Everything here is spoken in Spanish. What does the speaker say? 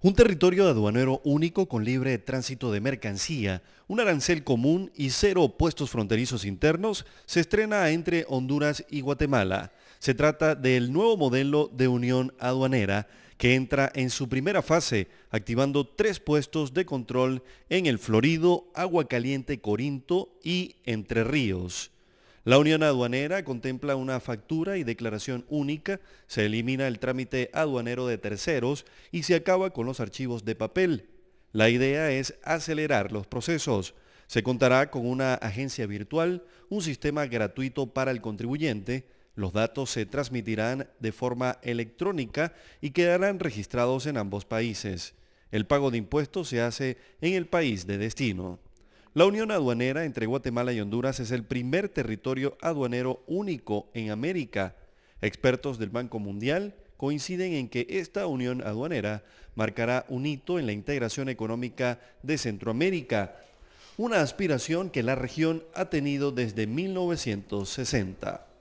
Un territorio aduanero único con libre tránsito de mercancía, un arancel común y cero puestos fronterizos internos se estrena entre Honduras y Guatemala. Se trata del nuevo modelo de unión aduanera que entra en su primera fase activando tres puestos de control en el Florido, Agua Caliente, Corinto y Entre Ríos. La unión aduanera contempla una factura y declaración única, se elimina el trámite aduanero de terceros y se acaba con los archivos de papel. La idea es acelerar los procesos. Se contará con una agencia virtual, un sistema gratuito para el contribuyente, los datos se transmitirán de forma electrónica y quedarán registrados en ambos países. El pago de impuestos se hace en el país de destino. La unión aduanera entre Guatemala y Honduras es el primer territorio aduanero único en América. Expertos del Banco Mundial coinciden en que esta unión aduanera marcará un hito en la integración económica de Centroamérica, una aspiración que la región ha tenido desde 1960.